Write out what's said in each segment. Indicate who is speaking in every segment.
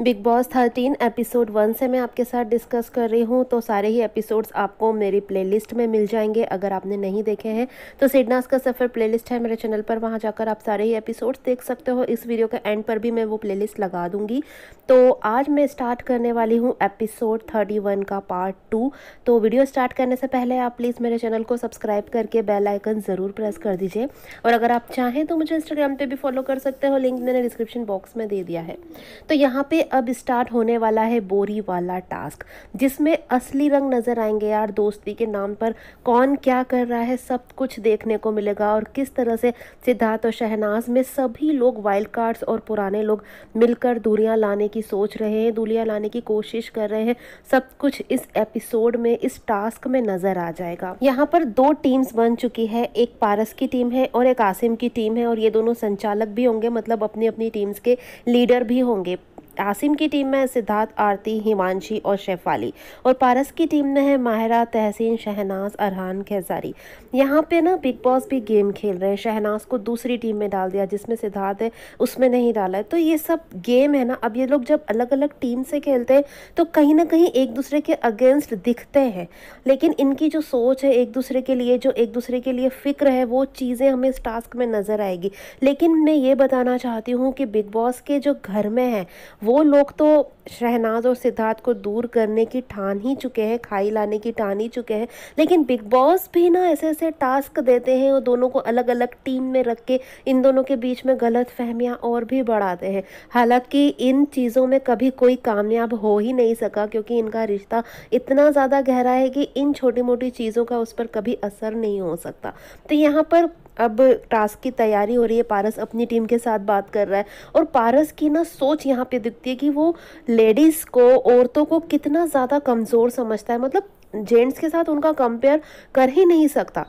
Speaker 1: big Boss thirteen episode one से मैं आपके साथ डिस्कस कर रही हूँ तो सारे ही एपिसोड्स आपको मेरी प्लेलिस्ट में मिल जाएंगे अगर आपने नहीं देखे हैं तो सिडनास का सफ़र प्लेलिस्ट है मेरे चैनल पर वहाँ जाकर आप सारे ही एपिसोड्स देख सकते हो इस वीडियो के एंड पर भी मैं वो प्लेलिस्ट लगा दूँगी तो आज मैं स्टार्ट करने वाली हूँ एपिसोड थर्टी वन का पार्ट टू तो वीडियो स्टार्ट करने से पहले आप प्लीज़ मेरे चैनल को सब्सक्राइब करके बेल आइकन ज़रूर प्रेस कर दीजिए और अगर आप चाहें तो मुझे इंस्टाग्राम पर भी फॉलो कर सकते हो लिंक मैंने डिस्क्रिप्शन बॉक्स में दे दिया है तो यहाँ पर अब स्टार्ट होने वाला है बोरी वाला टास्क जिसमें असली रंग नज़र आएंगे यार दोस्ती के नाम पर कौन क्या कर रहा है सब कुछ देखने को मिलेगा और किस तरह से सिद्धार्थ और शहनाज में सभी लोग वाइल्ड कार्ड्स और पुराने लोग मिलकर दूरियां लाने की सोच रहे हैं दूरियां लाने की कोशिश कर रहे हैं सब कुछ इस एपिसोड में इस टास्क में नज़र आ जाएगा यहाँ पर दो टीम्स बन चुकी है एक पारस की टीम है और एक आसिम की टीम है और ये दोनों संचालक भी होंगे मतलब अपनी अपनी टीम्स के लीडर भी होंगे आसिम की टीम में सिद्धार्थ आरती हिमांशी और शेफाली और पारस की टीम में है माहिरा तहसीन शहनाज अरहान खेजारी यहाँ पे ना बिग बॉस भी गेम खेल रहे हैं शहनाज को दूसरी टीम में डाल दिया जिसमें सिद्धार्थ है उसमें नहीं डाला है तो ये सब गेम है ना अब ये लोग जब अलग अलग टीम से खेलते हैं तो कहीं ना कहीं एक दूसरे के अगेंस्ट दिखते हैं लेकिन इनकी जो सोच है एक दूसरे के लिए जो एक दूसरे के लिए फ़िक्र है वो चीज़ें हमें इस टास्क में नज़र आएगी लेकिन मैं ये बताना चाहती हूँ कि बिग बॉस के जो घर में है वो लोग तो शहनाज और सिद्धार्थ को दूर करने की ठान ही चुके हैं खाई लाने की ठान ही चुके हैं लेकिन बिग बॉस भी ना ऐसे ऐसे टास्क देते हैं और दोनों को अलग अलग टीम में रख के इन दोनों के बीच में गलत फहमियाँ और भी बढ़ाते हैं हालांकि इन चीज़ों में कभी कोई कामयाब हो ही नहीं सका क्योंकि इनका रिश्ता इतना ज़्यादा गहरा है कि इन छोटी मोटी चीज़ों का उस पर कभी असर नहीं हो सकता तो यहाँ पर अब टास्क की तैयारी हो रही है पारस अपनी टीम के साथ बात कर रहा है और पारस की ना सोच यहाँ पे दिखती है कि वो लेडीज़ को औरतों को कितना ज़्यादा कमज़ोर समझता है मतलब जेंट्स के साथ उनका कंपेयर कर ही नहीं सकता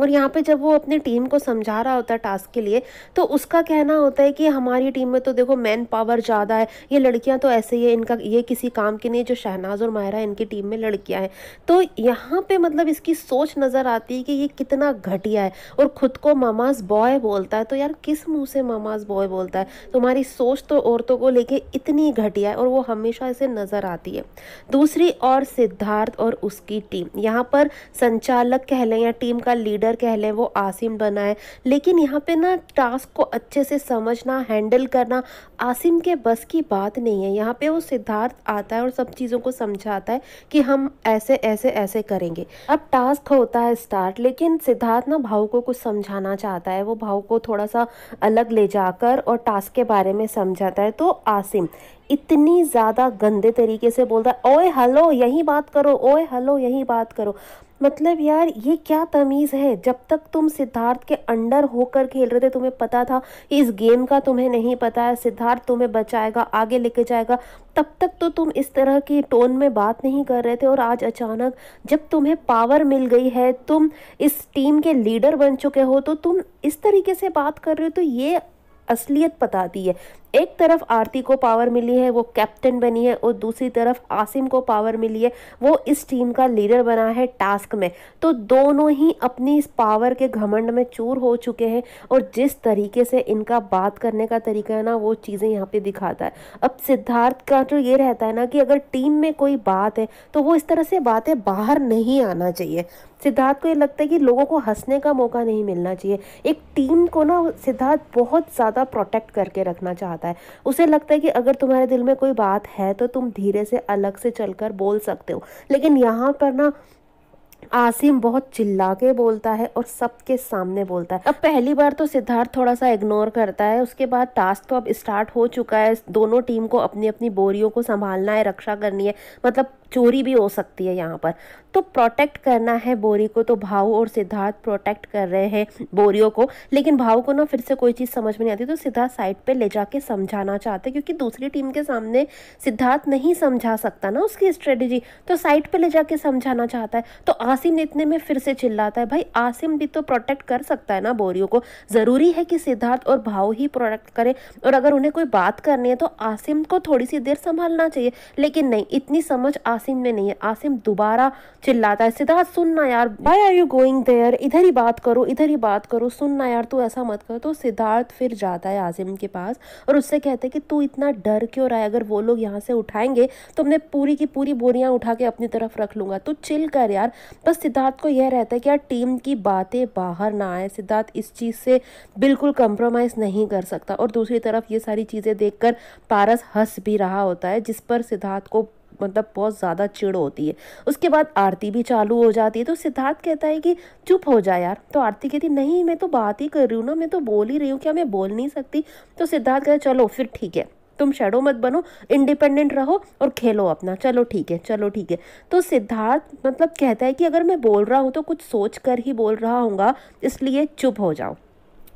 Speaker 1: और यहाँ पे जब वो अपने टीम को समझा रहा होता है टास्क के लिए तो उसका कहना होता है कि हमारी टीम में तो देखो मैन पावर ज़्यादा है ये लड़कियाँ तो ऐसे ही है इनका ये किसी काम के नहीं जो शहनाज और माहिरा इनकी टीम में लड़कियाँ हैं तो यहाँ पे मतलब इसकी सोच नज़र आती है कि ये कितना घटिया है और ख़ुद को ममाज बॉय बोलता है तो यार किस मुँह से ममाज बॉय बोलता है तुम्हारी सोच तो औरतों को लेके इतनी घटिया है और वो हमेशा इसे नज़र आती है दूसरी और सिद्धार्थ और उसकी टीम यहाँ पर संचालक कह लें या टीम का लीडर लीडर कह लें वो आसिम बना है लेकिन यहाँ पे ना टास्क को अच्छे से समझना हैंडल करना आसिम के बस की बात नहीं है यहाँ पे वो सिद्धार्थ आता है और सब चीज़ों को समझाता है कि हम ऐसे ऐसे ऐसे करेंगे अब टास्क होता है स्टार्ट लेकिन सिद्धार्थ ना भाव को कुछ समझाना चाहता है वो भाव को थोड़ा सा अलग ले जाकर और टास्क के बारे में समझाता है तो आसिम इतनी ज़्यादा गंदे तरीके से बोलता है ओए हेलो यही बात करो ओए हेलो यही बात करो मतलब यार ये क्या तमीज़ है जब तक तुम सिद्धार्थ के अंडर होकर खेल रहे थे तुम्हें पता था कि इस गेम का तुम्हें नहीं पता है सिद्धार्थ तुम्हें बचाएगा आगे लेके जाएगा तब तक तो तुम इस तरह की टोन में बात नहीं कर रहे थे और आज अचानक जब तुम्हें पावर मिल गई है तुम इस टीम के लीडर बन चुके हो तो तुम इस तरीके से बात कर रहे हो तो ये असलियत बताती है एक तरफ आरती को पावर मिली है वो कैप्टन बनी है और दूसरी तरफ आसिम को पावर मिली है वो इस टीम का लीडर बना है टास्क में तो दोनों ही अपनी इस पावर के घमंड में चूर हो चुके हैं और जिस तरीके से इनका बात करने का तरीका है ना वो चीज़ें यहाँ पे दिखाता है अब सिद्धार्थ का जो ये रहता है ना कि अगर टीम में कोई बात है तो वो इस तरह से बातें बाहर नहीं आना चाहिए सिद्धार्थ को ये लगता है कि लोगों को हंसने का मौका नहीं मिलना चाहिए एक टीम को ना सिद्धार्थ बहुत ज़्यादा प्रोटेक्ट करके रखना चाहता है जाता है उसे लगता है कि अगर तुम्हारे दिल में कोई बात है तो तुम धीरे से अलग से चलकर बोल सकते हो लेकिन यहाँ पर ना आसिम बहुत चिल्ला के बोलता है और सबके सामने बोलता है अब पहली बार तो सिद्धार्थ थोड़ा सा इग्नोर करता है उसके बाद टास्क तो अब स्टार्ट हो चुका है दोनों टीम को अपनी अपनी बोरियों को संभालना है रक्षा करनी है मतलब चोरी भी हो सकती है यहाँ पर तो प्रोटेक्ट करना है बोरी को तो भाव और सिद्धार्थ प्रोटेक्ट कर रहे हैं बोरियों को लेकिन भाव को ना फिर से कोई चीज़ समझ में नहीं आती तो सिद्धार्थ साइड पे ले जाके समझाना चाहते क्योंकि दूसरी टीम के सामने सिद्धार्थ नहीं समझा सकता ना उसकी स्ट्रेटेजी तो साइड पे ले जाके समझाना चाहता है तो आसिम इतने में फिर से चिल्लाता है भाई आसिम भी तो प्रोटेक्ट कर सकता है ना बोरियों को ज़रूरी है कि सिद्धार्थ और भाव ही प्रोटेक्ट करें और अगर उन्हें कोई बात करनी है तो आसिम को थोड़ी सी देर संभालना चाहिए लेकिन नहीं इतनी समझ आसिम में नहीं है आसिम दोबारा चिल्लाता है सिद्धार्थ सुनना यार why are you going there इधर ही बात करो इधर ही बात करो सुनना यार तू ऐसा मत कर तो सिद्धार्थ फिर जाता है आसिम के पास और उससे कहते हैं कि तू इतना डर क्यों रहा है अगर वो लोग यहाँ से उठाएंगे तो मैं पूरी की पूरी बोरियाँ उठा के अपनी तरफ रख लूँगा तो चिल कर यार बस सिद्धार्थ को यह रहता है कि यार टीम की बातें बाहर ना आए सिद्धार्थ इस चीज़ से बिल्कुल कंप्रोमाइज़ नहीं कर सकता और दूसरी तरफ ये सारी चीज़ें देखकर पारस हंस भी रहा होता है जिस पर सिद्धार्थ को मतलब बहुत ज़्यादा चिड़ होती है उसके बाद आरती भी चालू हो जाती है तो सिद्धार्थ कहता है कि चुप हो जा यार तो आरती कहती नहीं मैं तो बात ही कर रही हूँ ना मैं तो बोल ही रही हूँ क्या मैं बोल नहीं सकती तो सिद्धार्थ कहता चलो फिर ठीक है तुम शेडो मत बनो इंडिपेंडेंट रहो और खेलो अपना चलो ठीक है चलो ठीक है तो सिद्धार्थ मतलब कहता है कि अगर मैं बोल रहा हूँ तो कुछ सोच कर ही बोल रहा हूँ इसलिए चुप हो जाओ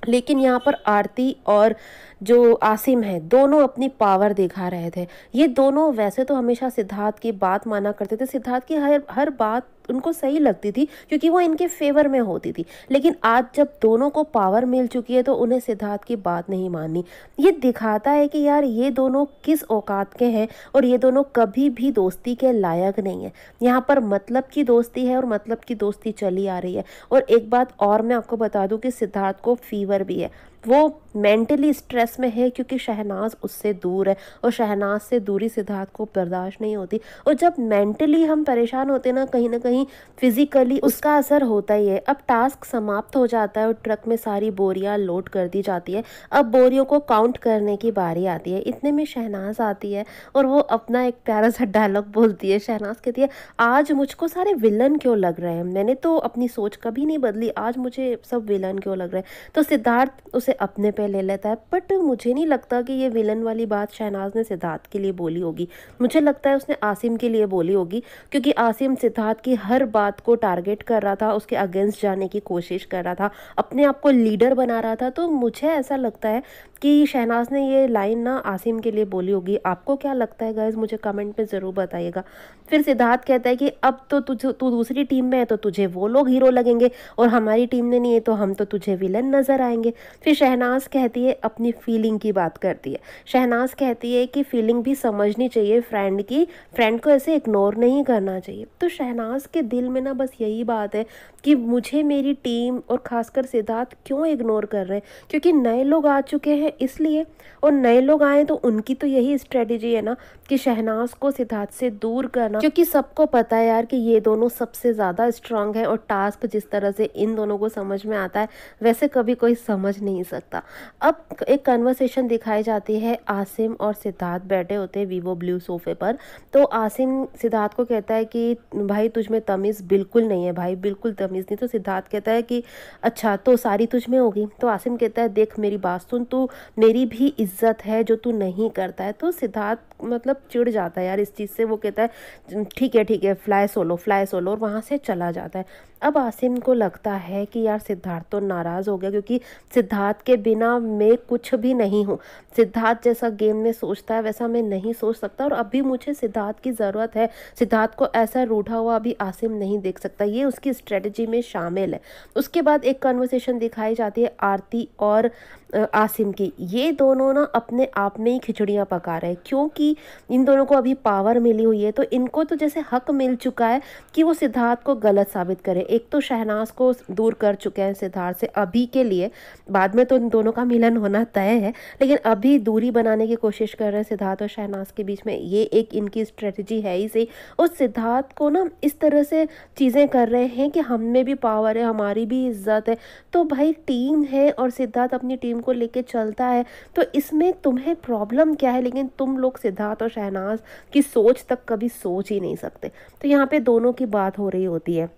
Speaker 1: लेकिन यहाँ पर आरती और जो आसिम है दोनों अपनी पावर दिखा रहे थे ये दोनों वैसे तो हमेशा सिद्धार्थ की बात माना करते थे सिद्धार्थ की हर हर बात उनको सही लगती थी क्योंकि वो इनके फेवर में होती थी लेकिन आज जब दोनों को पावर मिल चुकी है तो उन्हें सिद्धार्थ की बात नहीं माननी ये दिखाता है कि यार ये दोनों किस औकात के हैं और ये दोनों कभी भी दोस्ती के लायक नहीं है यहाँ पर मतलब की दोस्ती है और मतलब की दोस्ती चली आ रही है और एक बात और मैं आपको बता दूँ कि सिद्धार्थ को फीवर भी है वो मेंटली स्ट्रेस में है क्योंकि शहनाज उससे दूर है और शहनाज से दूरी सिद्धार्थ को बर्दाश्त नहीं होती और जब मेंटली हम परेशान होते ना कहीं ना कहीं फिजिकली उसका असर होता ही है अब टास्क समाप्त हो जाता है और ट्रक में सारी बोरियां लोड कर दी जाती है अब बोरियों को काउंट करने की बारी आती है इतने में शहनाज आती है और वो अपना एक प्यारा सा डायलॉग बोलती है शहनाज कहती है आज मुझको सारे विलन क्यों लग रहे हैं मैंने तो अपनी सोच कभी नहीं बदली आज मुझे सब विलन क्यों लग रहे हैं तो सिद्धार्थ उसे अपने पे ले लेता है बट मुझे नहीं लगता कि ये विलन वाली बात शहनाज ने सिद्धार्थ के लिए बोली होगी मुझे लगता है उसने आसिम के लिए बोली होगी क्योंकि आसिम सिद्धार्थ की हर बात को टारगेट कर रहा था उसके अगेंस्ट जाने की कोशिश कर रहा था अपने आप को लीडर बना रहा था तो मुझे ऐसा लगता है कि शहनाज ने ये लाइन ना आसिम के लिए बोली होगी आपको क्या लगता है गाइज मुझे कमेंट में ज़रूर बताइएगा फिर सिद्धार्थ कहता है कि अब तो तुझ तू दूसरी टीम में है तो तुझे वो लोग हीरो लगेंगे और हमारी टीम ने नहीं है तो हम तो तुझे विलन नज़र आएंगे फिर शहनाज कहती है अपनी फीलिंग की बात करती है शहनाज कहती है कि फीलिंग भी समझनी चाहिए फ्रेंड की फ्रेंड को ऐसे इग्नोर नहीं करना चाहिए तो शहनाज के दिल में ना बस यही बात है कि मुझे मेरी टीम और ख़ासकर सिद्धार्थ क्यों इग्नोर कर रहे हैं क्योंकि नए लोग आ चुके हैं इसलिए और नए लोग आए तो उनकी तो यही स्ट्रेटेजी है ना कि शहनाज को सिद्धार्थ से दूर करना क्योंकि सबको पता है यार कि ये दोनों सबसे ज़्यादा स्ट्रांग है और टास्क जिस तरह से इन दोनों को समझ में आता है वैसे कभी कोई समझ नहीं सकता अब एक कन्वर्सेशन दिखाई जाती है आसिम और सिद्धार्थ बैठे होते हैं वीवो ब्लू सोफे पर तो आसिम सिद्धार्थ को कहता है कि भाई तुझ में तमीज़ बिल्कुल नहीं है भाई बिल्कुल तमीज़ नहीं तो सिद्धार्थ कहता है कि अच्छा तो सारी तुझ में होगी तो आसिम कहता है देख मेरी बात सुन तू मेरी भी इज्जत है जो तू नहीं करता है तो सिद्धार्थ मतलब चिड़ जाता है यार इस चीज़ से वो कहता है ठीक है ठीक है फ्लाई सोलो फ्लाई सोलो और वहाँ से चला जाता है अब आसिम को लगता है कि यार सिद्धार्थ तो नाराज़ हो गया क्योंकि सिद्धार्थ सिद्धार्थ के बिना मैं कुछ भी नहीं हूँ सिद्धार्थ जैसा गेम में सोचता है वैसा मैं नहीं सोच सकता और अभी मुझे सिद्धार्थ की ज़रूरत है सिद्धार्थ को ऐसा रूढ़ा हुआ अभी आसिम नहीं देख सकता ये उसकी स्ट्रेटजी में शामिल है उसके बाद एक कन्वर्सेशन दिखाई जाती है आरती और आसिम की ये दोनों ना अपने आप में ही खिचड़ियाँ पका रहे हैं क्योंकि इन दोनों को अभी पावर मिली हुई है तो इनको तो जैसे हक मिल चुका है कि वो सिद्धार्थ को गलत साबित करें एक तो शहनाज को दूर कर चुके हैं सिद्धार्थ से अभी के लिए बाद में तो इन दोनों का मिलन होना तय है लेकिन अभी दूरी बनाने की कोशिश कर रहे हैं सिद्धार्थ और शहनाज के बीच में ये एक इनकी स्ट्रेटजी है ही सही और सिद्धार्थ को ना इस तरह से चीज़ें कर रहे हैं कि हम में भी पावर है हमारी भी इज्जत है तो भाई टीम है और सिद्धार्थ अपनी टीम टीम को लेके चलता है तो इसमें तुम्हें प्रॉब्लम क्या है लेकिन तुम लोग सिद्धार्थ और शहनाज की सोच तक कभी सोच ही नहीं सकते तो यहाँ पे दोनों की बात हो रही होती है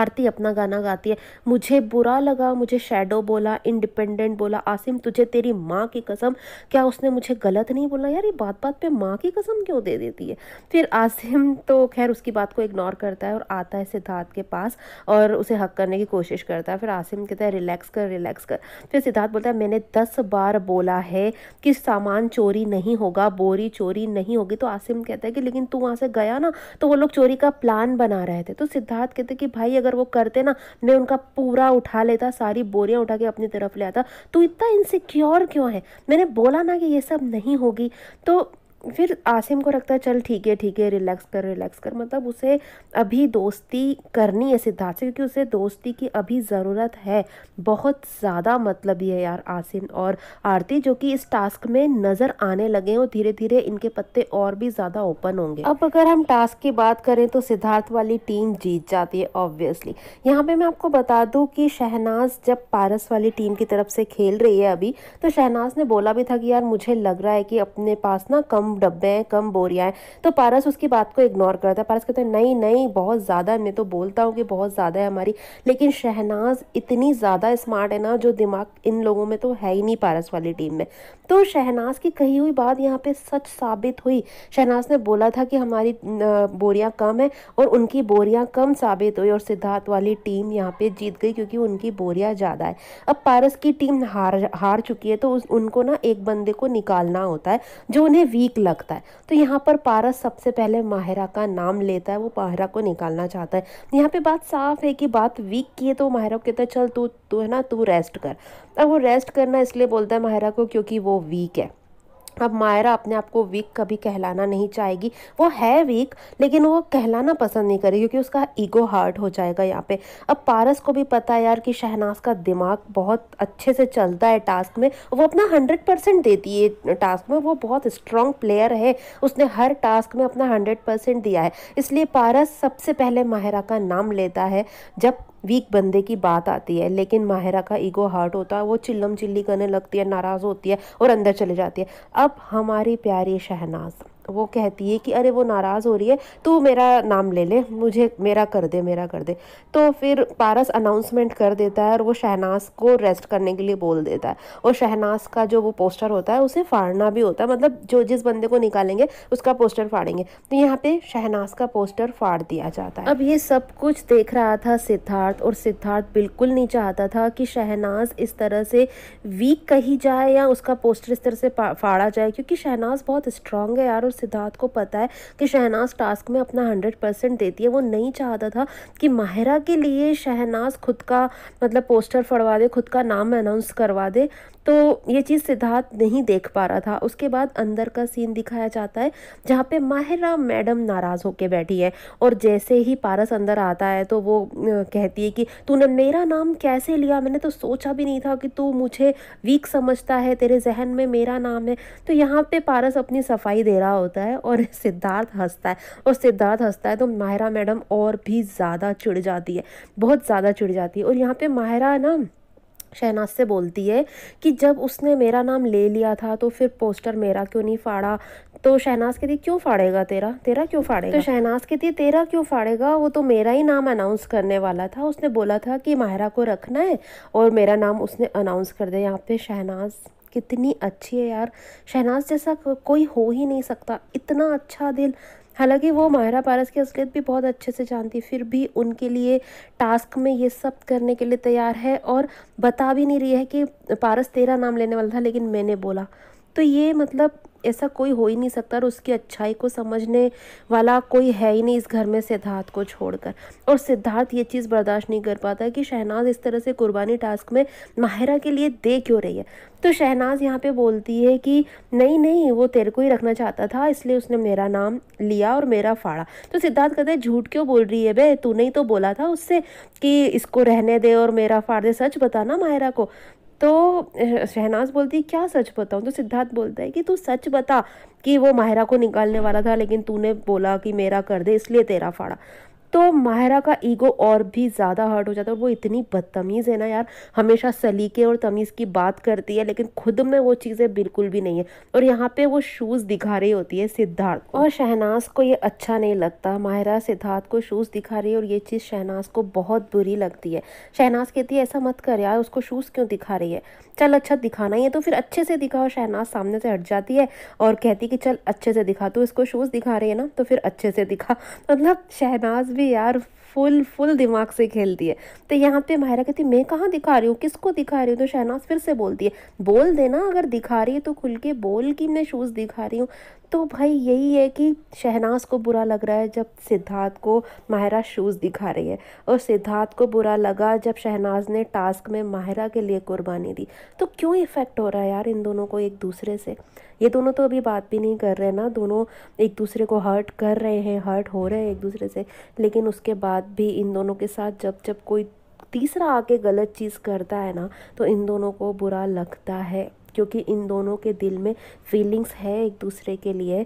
Speaker 1: आरती अपना गाना गाती है मुझे बुरा लगा मुझे शेडो बोला इंडिपेंडेंट बोला आसिम तुझे तेरी माँ की कसम क्या उसने मुझे गलत नहीं बोला यार ये बात बात पे माँ की कसम क्यों दे देती है फिर आसिम तो खैर उसकी बात को इग्नोर करता है और आता है सिद्धार्थ के पास और उसे हक करने की कोशिश करता है फिर आसिम कहता है रिलैक्स कर रिलैक्स कर फिर सिद्धार्थ बोलता है मैंने दस बार बोला है कि सामान चोरी नहीं होगा बोरी चोरी नहीं होगी तो आसिम कहता है कि लेकिन तू वहाँ से गया ना तो वो लोग चोरी का प्लान बना रहे थे तो सिद्धार्थ कहते कि भाई अगर अगर वो करते ना मैं उनका पूरा उठा लेता सारी बोरियाँ उठा के अपनी तरफ ले आता तो इतना इनसिक्योर क्यों है मैंने बोला ना कि ये सब नहीं होगी तो फिर आसिम को रखता है चल ठीक है ठीक है रिलैक्स कर रिलैक्स कर मतलब उसे अभी दोस्ती करनी है सिद्धार्थ से क्योंकि उसे दोस्ती की अभी ज़रूरत है बहुत ज़्यादा मतलब ये है यार आसिम और आरती जो कि इस टास्क में नज़र आने लगे हैं और धीरे धीरे इनके पत्ते और भी ज़्यादा ओपन होंगे अब अगर हम टास्क की बात करें तो सिद्धार्थ वाली टीम जीत जाती है ऑब्वियसली यहाँ पर मैं आपको बता दूँ कि शहनाज जब पारस वाली टीम की तरफ से खेल रही है अभी तो शहनाज ने बोला भी था कि यार मुझे लग रहा है कि अपने पास ना कम डब्बे हैं कम बोरियाँ हैं तो पारस उसकी बात को इग्नोर करता है पारस कहता है नहीं नहीं बहुत ज़्यादा मैं तो बोलता हूँ कि बहुत ज़्यादा है हमारी लेकिन शहनाज इतनी ज़्यादा स्मार्ट है ना जो दिमाग इन लोगों में तो है ही नहीं पारस वाली टीम में तो शहनाज की कही हुई बात यहाँ पर सच साबित हुई शहनाज ने बोला था कि हमारी बोरियाँ कम है और उनकी बोरियाँ कम साबित हुई और सिद्धार्थ वाली टीम यहाँ पर जीत गई क्योंकि उनकी बोरियाँ ज़्यादा है अब पारस की टीम हार हार चुकी है तो उस, उनको ना एक बंदे को निकालना होता है जो उन्हें वीक लगता है तो यहाँ पर पारस सबसे पहले माहिरा का नाम लेता है वो माहिरा को निकालना चाहता है यहाँ पे बात साफ है कि बात वीक की है तो माहिरा कहता है चल तू तू है ना तू रेस्ट कर अब वो रेस्ट करना इसलिए बोलता है माहिरा को क्योंकि वो वीक है अब मायरा अपने आप को वीक कभी कहलाना नहीं चाहेगी वो है वीक लेकिन वो कहलाना पसंद नहीं करेगी क्योंकि उसका ईगो हार्ट हो जाएगा यहाँ पे अब पारस को भी पता है यार कि शहनाज का दिमाग बहुत अच्छे से चलता है टास्क में वो अपना हंड्रेड परसेंट देती है टास्क में वो बहुत स्ट्रॉन्ग प्लेयर है उसने हर टास्क में अपना हंड्रेड परसेंट दिया है इसलिए पारस सबसे पहले माहरा का नाम लेता है जब वीक बंदे की बात आती है लेकिन माहिरा का ईगो हर्ट होता है वो चिल्लम चिल्ली करने लगती है नाराज़ होती है और अंदर चली जाती है अब हमारी प्यारी शहनाज़ वो कहती है कि अरे वो नाराज़ हो रही है तो मेरा नाम ले ले मुझे मेरा कर दे मेरा कर दे तो फिर पारस अनाउंसमेंट कर देता है और वो शहनाज को रेस्ट करने के लिए बोल देता है और शहनाज का जो वो पोस्टर होता है उसे फाड़ना भी होता है मतलब जो जिस बंदे को निकालेंगे उसका पोस्टर फाड़ेंगे तो यहाँ पे शहनाज का पोस्टर फाड़ दिया जाता है अब ये सब कुछ देख रहा था सिद्धार्थ और सिद्धार्थ बिल्कुल नहीं चाहता था कि शहनाज इस तरह से वीक कही जाए या उसका पोस्टर इस तरह से फाड़ा जाए क्योंकि शहनाज बहुत स्ट्रांग है यार और सिद्धार्थ को पता है कि शहनाज टास्क में अपना हंड्रेड परसेंट देती है वो नहीं चाहता था कि माहिरा के लिए शहनाज खुद का मतलब पोस्टर फड़वा दे खुद का नाम अनाउंस करवा दे तो ये चीज़ सिद्धार्थ नहीं देख पा रहा था उसके बाद अंदर का सीन दिखाया जाता है जहाँ पे माहिरा मैडम नाराज़ होके बैठी है और जैसे ही पारस अंदर आता है तो वो कहती है कि तूने मेरा नाम कैसे लिया मैंने तो सोचा भी नहीं था कि तू मुझे वीक समझता है तेरे जहन में मेरा नाम है तो यहाँ पे पारस अपनी सफाई दे रहा हो होता है और सिद्धार्थ हंसता है और सिद्धार्थ हंसता है तो माहिरा मैडम और भी ज़्यादा चिड़ जाती है बहुत ज़्यादा चिड़ जाती है और यहाँ पे माहिरा ना शहनाज से बोलती है कि जब उसने मेरा नाम ले लिया था तो फिर पोस्टर मेरा क्यों नहीं फाड़ा तो शहनाज कहती क्यों फाड़ेगा तेरा तेरा क्यों फाड़ेगा तो शहनाज कहती तेरा क्यों फाड़ेगा वो तो मेरा ही नाम अनाउंस करने वाला था उसने बोला था कि माहिरा को रखना है और मेरा नाम उसने अनाउंस कर दिया यहाँ पे शहनाज कितनी अच्छी है यार शहनाज जैसा कोई हो ही नहीं सकता इतना अच्छा दिल हालांकि वो माहिरा पारस की असलियत भी बहुत अच्छे से जानती फिर भी उनके लिए टास्क में ये सब करने के लिए तैयार है और बता भी नहीं रही है कि पारस तेरा नाम लेने वाला था लेकिन मैंने बोला तो ये मतलब ऐसा कोई हो ही नहीं सकता और उसकी अच्छाई को समझने वाला कोई है ही नहीं इस घर में सिद्धार्थ को छोड़कर और सिद्धार्थ ये चीज़ बर्दाश्त नहीं कर पाता कि शहनाज इस तरह से कुर्बानी टास्क में माहिरा के लिए दे क्यों रही है तो शहनाज यहाँ पे बोलती है कि नहीं नहीं वो तेरे को ही रखना चाहता था इसलिए उसने मेरा नाम लिया और मेरा फाड़ा तो सिद्धार्थ कहते हैं झूठ क्यों बोल रही है भे तूने ही तो बोला था उससे कि इसको रहने दे और मेरा फाड़ दे सच बताना माहिरा को तो शहनाज बोलती है क्या सच बताऊँ तो सिद्धार्थ बोलता है कि तू सच बता कि वो माहिरा को निकालने वाला था लेकिन तूने बोला कि मेरा कर दे इसलिए तेरा फाड़ा तो माहरा का ईगो और भी ज़्यादा हर्ट हो जाता है वो इतनी बदतमीज़ है ना यार हमेशा सलीके और तमीज़ की बात करती है लेकिन खुद में वो चीज़ें बिल्कुल भी नहीं है और यहाँ पे वो शूज़ दिखा रही होती है सिद्धार्थ और शहनाज को ये अच्छा नहीं लगता माहरा सिद्धार्थ को शूज़ दिखा रही है और ये चीज़ शहनाज को बहुत बुरी लगती है शहनाज कहती है ऐसा मत कर यार उसको शूज़ क्यों दिखा रही है चल अच्छा दिखाना ही है तो फिर अच्छे से दिखाओ शहनाज सामने से हट जाती है और कहती कि चल अच्छे से दिखा तो इसको शूज़ दिखा रही है ना तो फिर अच्छे से दिखा मतलब शहनाज भी भी यार फुल फुल दिमाग से खेलती है तो यहाँ पे मायरा कहती मैं कहाँ दिखा रही हूँ किसको दिखा रही हूँ तो शहनाज फिर से बोलती है बोल देना अगर दिखा रही है तो खुल के बोल कि मैं शूज़ दिखा रही हूँ तो भाई यही है कि शहनाज को बुरा लग रहा है जब सिद्धार्थ को माहिरा शूज़ दिखा रही है और सिद्धार्थ को बुरा लगा जब शहनाज ने टास्क में माहिरा के लिए कुर्बानी दी तो क्यों इफ़ेक्ट हो रहा है यार इन दोनों को एक दूसरे से ये दोनों तो अभी बात भी नहीं कर रहे ना दोनों एक दूसरे को हर्ट कर रहे हैं हर्ट हो रहे हैं एक दूसरे से लेकिन उसके बाद भी इन दोनों के साथ जब जब कोई तीसरा आके गलत चीज़ करता है ना तो इन दोनों को बुरा लगता है क्योंकि इन दोनों के दिल में फीलिंग्स है एक दूसरे के लिए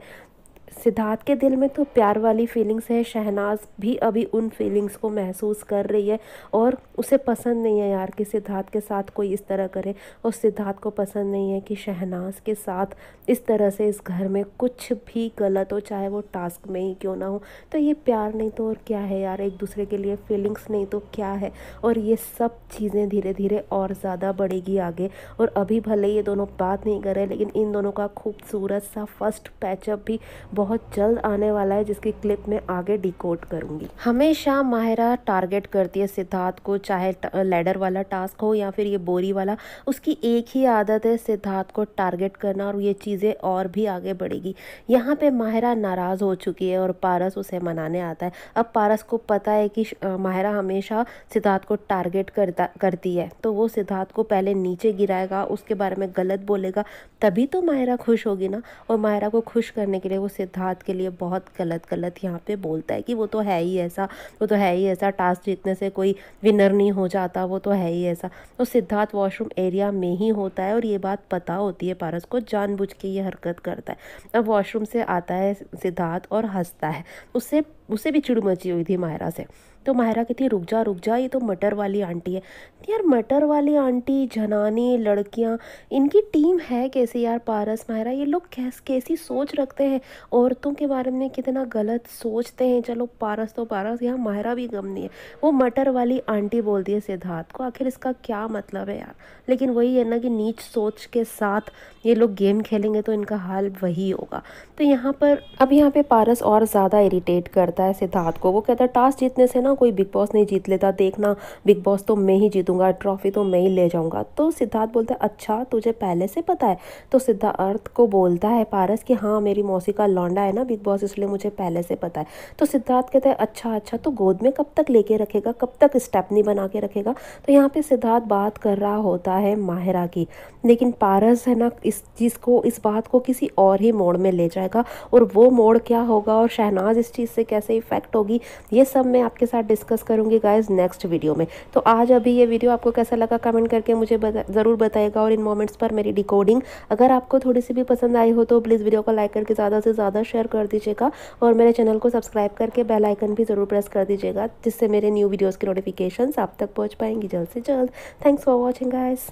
Speaker 1: सिद्धार्थ के दिल में तो प्यार वाली फीलिंग्स है शहनाज भी अभी उन फीलिंग्स को महसूस कर रही है और उसे पसंद नहीं है यार कि सिद्धार्थ के साथ कोई इस तरह करे और सिद्धार्थ को पसंद नहीं है कि शहनाज के साथ इस तरह से इस घर में कुछ भी गलत हो चाहे वो टास्क में ही क्यों ना हो तो ये प्यार नहीं तो और क्या है यार एक दूसरे के लिए फीलिंग्स नहीं तो क्या है और ये सब चीज़ें धीरे धीरे और ज़्यादा बढ़ेगी आगे और अभी भले ये दोनों बात नहीं कर रहे लेकिन इन दोनों का खूबसूरत सा फर्स्ट पैचअप भी बहुत जल्द आने वाला है जिसकी क्लिप मैं आगे डिकोड करूँगी हमेशा माहिरा टारगेट करती है सिद्धार्थ को चाहे लेडर वाला टास्क हो या फिर ये बोरी वाला उसकी एक ही आदत है सिद्धार्थ को टारगेट करना और ये चीज़ें और भी आगे बढ़ेगी यहाँ पे माहिरा नाराज़ हो चुकी है और पारस उसे मनाने आता है अब पारस को पता है कि माहिरा हमेशा सिद्धार्थ को टारगेट करता करती है तो वो सिद्धार्थ को पहले नीचे गिराएगा उसके बारे में गलत बोलेगा तभी तो माहिरा खुश होगी ना और माहिरा को खुश करने के लिए वो सिद्धार्थ सिद्धार्थ के लिए बहुत गलत गलत यहाँ पे बोलता है कि वो तो है ही ऐसा वो तो है ही ऐसा टास्क जीतने से कोई विनर नहीं हो जाता वो तो है ही ऐसा तो सिद्धार्थ वॉशरूम एरिया में ही होता है और ये बात पता होती है पारस को जानबूझ के ये हरकत करता है अब वॉशरूम से आता है सिद्धार्थ और हंसता है उससे उसे भी चिड़ मची हुई थी मायरा से तो मायरा कहती है रुक जा रुक जा ये तो मटर वाली आंटी है तो यार मटर वाली आंटी जनानी लड़कियाँ इनकी टीम है कैसे यार पारस मायरा ये लोग कैस कैसी सोच रखते हैं औरतों के बारे में कितना गलत सोचते हैं चलो पारस तो पारस यहाँ मायरा भी गम नहीं है वो मटर वाली आंटी बोलती है सिद्धार्थ को आखिर इसका क्या मतलब है यार लेकिन वही है ना कि नीच सोच के साथ ये लोग गेम खेलेंगे तो इनका हाल वही होगा तो यहाँ पर अब यहाँ पर पारस और ज़्यादा इरीटेट करता कहता है सिद्धार्थ को वो कहता है टास्क जीतने से ना कोई बिग बॉस नहीं जीत लेता देखना बिग बॉस तो मैं ही जीतूंगा ट्रॉफी तो मैं ही ले जाऊंगा तो सिद्धार्थ बोलता है अच्छा तुझे पहले से पता है तो सिद्धार्थ को बोलता है पारस कि हाँ मेरी मौसी का लौंडा है ना बिग बॉस इसलिए मुझे पहले से पता है तो सिद्धार्थ कहता है अच्छा अच्छा तो गोद में कब तक लेके रखेगा कब तक स्टेप नहीं बना के रखेगा तो यहाँ पे सिद्धार्थ बात कर रहा होता है माहिरा की लेकिन पारस है ना इस चीज़ को इस बात को किसी और ही मोड़ में ले जाएगा और वो मोड़ क्या होगा और शहनाज इस चीज़ से कैसे कैसे इफेक्ट होगी ये सब मैं आपके साथ डिस्कस करूंगी गाइज नेक्स्ट वीडियो में तो आज अभी ये वीडियो आपको कैसा लगा कमेंट करके मुझे बता, ज़रूर बताएगा और इन मोमेंट्स पर मेरी डिकोडिंग अगर आपको थोड़ी सी भी पसंद आई हो तो प्लीज़ वीडियो को लाइक करके ज़्यादा से ज़्यादा शेयर कर दीजिएगा और मेरे चैनल को सब्सक्राइब करके बेल आइकन भी ज़रूर प्रेस कर दीजिएगा जिससे मेरे न्यू वीडियोज़ की नोटिफिकेशन आप तक पहुँच पाएंगी जल्द से जल्द थैंक्स फॉर वॉचिंग गाइज़